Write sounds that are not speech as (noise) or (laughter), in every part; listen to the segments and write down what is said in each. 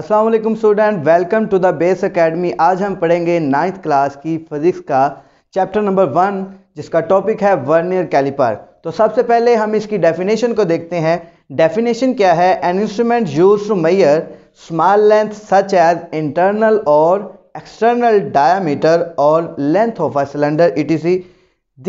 अस्सलाम वालेकुम student welcome to the Base Academy आज हम पढ़ेंगे नाइन्थ क्लास की फिज़िक्स का चैप्टर नंबर वन जिसका टॉपिक है वर्नियर कैलिपर तो सबसे पहले हम इसकी डेफिनेशन को देखते हैं डेफिनेशन क्या है an instrument use to measure small length such as internal और एक्सटर्नल डायामीटर और length of a cylinder it is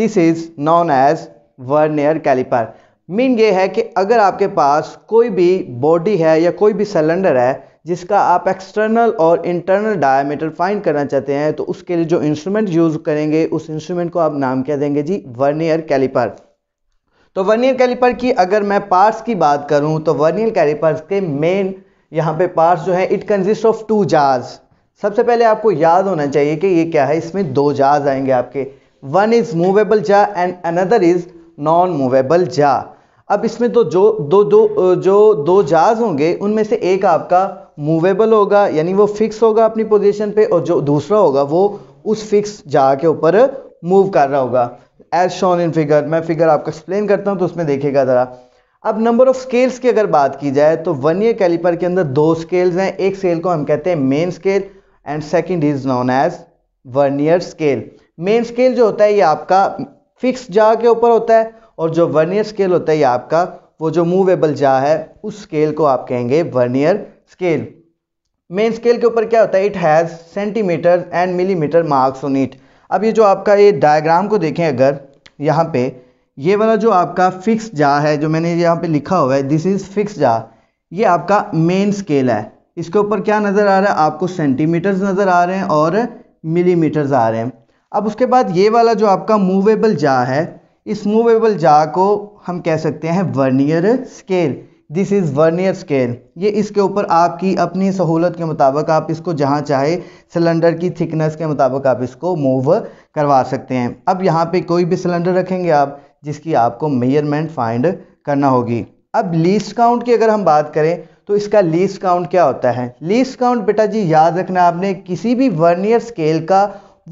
this is known as vernier caliper mean ये है कि अगर आपके पास कोई भी बॉडी है या कोई भी सिलेंडर है जिसका आप एक्सटर्नल और इंटरनल डायमीटर फाइंड करना चाहते हैं तो उसके लिए जो इंस्ट्रूमेंट यूज़ करेंगे उस इंस्ट्रूमेंट को आप नाम क्या देंगे जी वर्नियर कैलिपर तो वर्नियर कैलिपर की अगर मैं पार्ट्स की बात करूं तो वर्नियर कैलिपर के मेन यहाँ पे पार्ट्स जो है इट कंजिस्ट ऑफ टू जार्स सबसे पहले आपको याद होना चाहिए कि ये क्या है इसमें दो जार्स आएंगे आपके one is movable jaw and another is non movable jaw अब इसमें तो जो दो दो जो दो जहाज होंगे उनमें से एक आपका मूवेबल होगा यानी वो फिक्स होगा अपनी पोजीशन पे और जो दूसरा होगा वो उस फिक्स जा के ऊपर मूव कर रहा होगा एज शॉन इन फिगर मैं फिगर आपको एक्सप्लेन करता हूँ तो उसमें देखेगा ज़रा अब नंबर ऑफ स्केल्स की अगर बात की जाए तो वन ईयर कैलिपर के अंदर दो स्केल्स हैं एक स्केल को हम कहते हैं main scale and second is known as vernier scale main scale जो होता है ये आपका फिक्स जा के ऊपर होता है और जो वर्नियर स्केल होता है ये आपका वो जो मूवेबल जा है उस स्केल को आप कहेंगे वर्नियर स्केल मेन स्केल के ऊपर क्या होता है it has centimetre and millimetre marks on it अब ये जो आपका ये डायग्राम को देखें अगर यहाँ पे ये वाला जो आपका फिक्स जा है जो मैंने यहाँ पे लिखा हुआ है दिस इज़ फिक्स जा ये आपका मेन स्केल है इसके ऊपर क्या नज़र आ रहा है आपको सेंटीमीटर्स नज़र आ रहे हैं और मिलीमीटर्स आ रहे हैं अब उसके बाद ये वाला जो आपका मूवेबल जा है इस मूवेबल जा को हम कह सकते हैं vernier scale this is vernier scale ये इसके ऊपर आपकी अपनी सहूलत के मुताबिक आप इसको जहाँ चाहे सिलेंडर की थिकनेस के मुताबिक आप इसको मूव करवा सकते हैं अब यहाँ पे कोई भी सिलेंडर रखेंगे आप जिसकी आपको मेयरमेंट फाइंड करना होगी अब लीस्ट काउंट की अगर हम बात करें तो इसका लीस्ट काउंट क्या होता है लीस्ट काउंट बेटा जी याद रखना आपने किसी भी वर्नियर स्केल का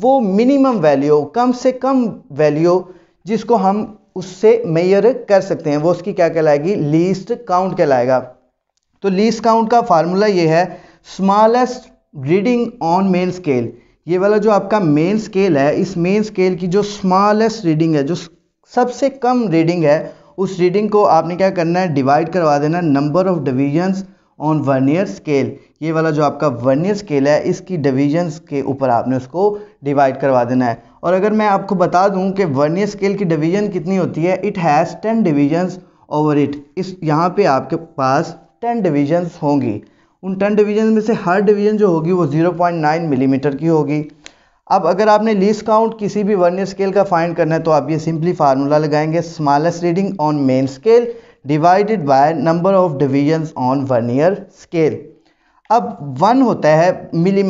वो मिनिमम वैल्यू कम से कम वैल्यू जिसको हम उससे मेयर कर सकते हैं वो उसकी क्या कहलाएगी लीस्ट काउंट कहलाएगा तो लीस्ट काउंट का फार्मूला ये है smallest reading on main scale ये वाला जो आपका मेन स्केल है इस मेन स्केल की जो स्मॉलेस्ट रीडिंग है जो सबसे कम रीडिंग है उस रीडिंग को आपने क्या करना है डिवाइड करवा देना number of divisions on vernier scale ये वाला जो आपका वर्नियर स्केल है इसकी डिवीजन्स के ऊपर आपने उसको डिवाइड करवा देना है और अगर मैं आपको बता दूं कि वर्नियर स्केल की डिवीजन कितनी होती है it has ten divisions over it इस यहाँ पे आपके पास टेन डिवीजन्स होंगी उन टेन डिवीजन में से हर डिवीजन जो होगी वो जीरो पॉइंट नाइन मिलीमीटर की होगी अब अगर आपने लीस काउंट किसी भी वर्नियर स्केल का फाइंड करना है तो आप ये सिंपली फार्मूला लगाएंगे smallest reading on main scale divided by number of divisions on vernier scale अब वन होता है मिली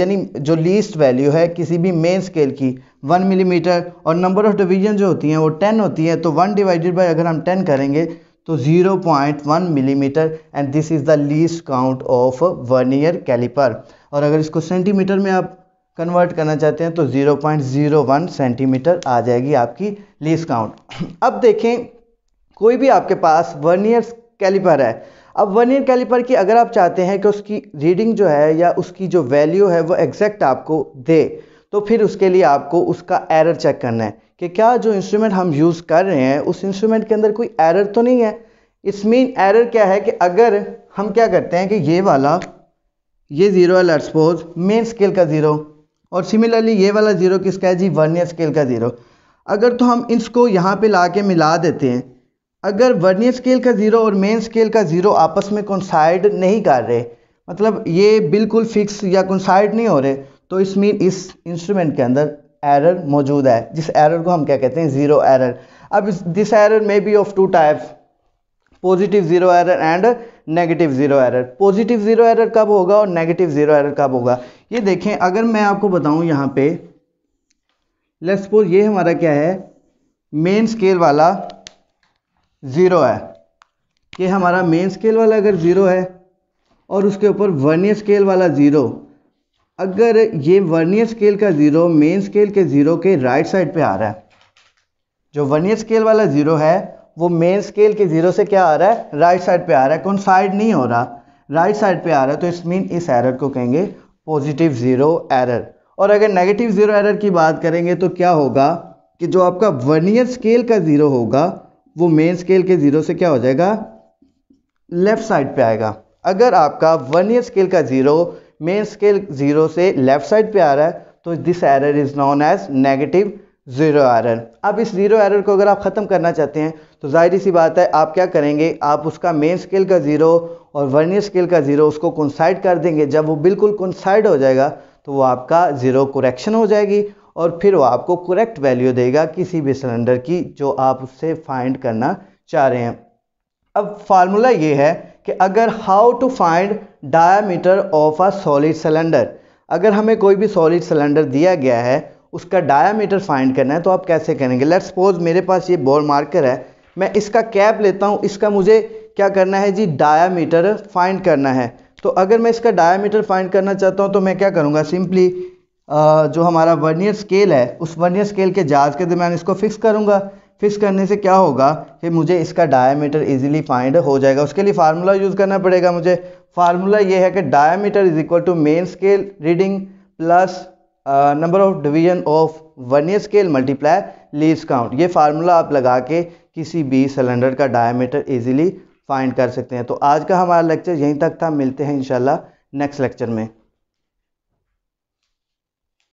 यानी जो लीस्ट वैल्यू है किसी भी मेन स्केल की वन मिलीमीटर और नंबर ऑफ डिवीजन जो होती हैं वो टेन होती है तो वन डिवाइडेड बाई अगर हम टेन करेंगे तो zero point one millimetre and this is the least count of vernier caliper और अगर इसको सेंटीमीटर में आप कन्वर्ट करना चाहते हैं तो zero zero point one centimetre आ जाएगी आपकी लीस्ट काउंट (coughs) अब देखें कोई भी आपके पास वन ईयर कैलिपर है अब वन ईयर कैलिपर की अगर आप चाहते हैं कि उसकी रीडिंग जो है या उसकी जो वैल्यू है वो एग्जैक्ट आपको दे तो फिर उसके लिए आपको उसका एरर चेक करना है कि क्या जो इंस्ट्रूमेंट हम यूज़ कर रहे हैं उस इंस्ट्रूमेंट के अंदर कोई एरर तो नहीं है इस मीन एरर क्या है कि अगर हम क्या करते हैं कि ये वाला ये ज़ीरो है लेट सपोज मेन स्केल का ज़ीरो और सिमिलरली ये वाला ज़ीरो किसका है जी वर्नियर स्केल का ज़ीरो अगर तो हम इसको यहाँ पे ला के मिला देते हैं अगर वर्नियर स्केल का ज़ीरो और मेन स्केल का ज़ीरो आपस में कंसाइड नहीं कर रहे मतलब ये बिल्कुल फिक्स या कंसाइड नहीं हो रहे तो इस मीन इस इंस्ट्रूमेंट के अंदर एरर मौजूद है जिस एरर को हम क्या कहते हैं ज़ीरो एरर अब दिस एरर में be of two types positive zero error and negative zero error positive zero error कब होगा और नेगेटिव ज़ीरो एरर कब होगा ये देखें अगर मैं आपको बताऊं यहाँ पे लेट्स सपोज ये हमारा क्या है मेन स्केल वाला ज़ीरो है ये हमारा मेन स्केल वाला अगर ज़ीरो है और उसके ऊपर वर्नियर स्केल वाला ज़ीरो अगर ये वर्नियर स्केल का ज़ीरो मेन स्केल के ज़ीरो के राइट साइड पे आ रहा है जो वर्नियर स्केल वाला ज़ीरो है वो मेन स्केल के ज़ीरो से क्या आ रहा है राइट साइड पे आ रहा है कौन साइड नहीं हो रहा राइट साइड पे आ रहा है तो इस मीन इस एरर को कहेंगे पॉजिटिव ज़ीरो एरर और अगर नेगेटिव ज़ीरो एरर की बात करेंगे तो क्या होगा कि जो आपका वर्नियर स्केल का ज़ीरो होगा वो मेन स्केल के ज़ीरो से क्या हो जाएगा लेफ़्ट साइड पर आएगा अगर आपका वर्नियर स्केल का ज़ीरो मेन स्केल ज़ीरो से लेफ़्ट साइड पे आ रहा है तो this error is known as negative zero error अब इस ज़ीरो एरर को अगर आप ख़त्म करना चाहते हैं तो जाहिर सी बात है आप क्या करेंगे आप उसका मेन स्केल का ज़ीरो और वर्नियर स्केल का ज़ीरो उसको कंसाइड कर देंगे जब वो बिल्कुल कंसाइड हो जाएगा तो वो आपका ज़ीरो कुरेक्शन हो जाएगी और फिर वो आपको करेक्ट वैल्यू देगा किसी भी सिलेंडर की जो आप उससे फाइंड करना चाह रहे हैं अब फार्मूला ये है कि अगर how to find diameter of a solid cylinder अगर हमें कोई भी सॉलिड सिलेंडर दिया गया है उसका डायामीटर फाइंड करना है तो आप कैसे करेंगे लेट सपोज मेरे पास ये बॉल मार्कर है मैं इसका कैप लेता हूँ इसका मुझे क्या करना है जी डायामीटर फाइंड करना है तो अगर मैं इसका डायामीटर फाइंड करना चाहता हूँ तो मैं क्या करूँगा सिंपली जो हमारा वर्नियर स्केल है उस वर्नियर स्केल के जहाज़ के दरमियान इसको फिक्स करूँगा फिक्स करने से क्या होगा कि मुझे इसका डायामीटर इजीली फाइंड हो जाएगा उसके लिए फार्मूला यूज़ करना पड़ेगा मुझे फार्मूला ये है कि diameter is equal to main scale reading plus number of division of vernier scale multiply least count ये फार्मूला आप लगा के किसी भी सिलेंडर का डायामीटर ईजिली फाइंड कर सकते हैं तो आज का हमारा लेक्चर यहीं तक था मिलते हैं इंशाल्लाह नेक्स्ट लेक्चर में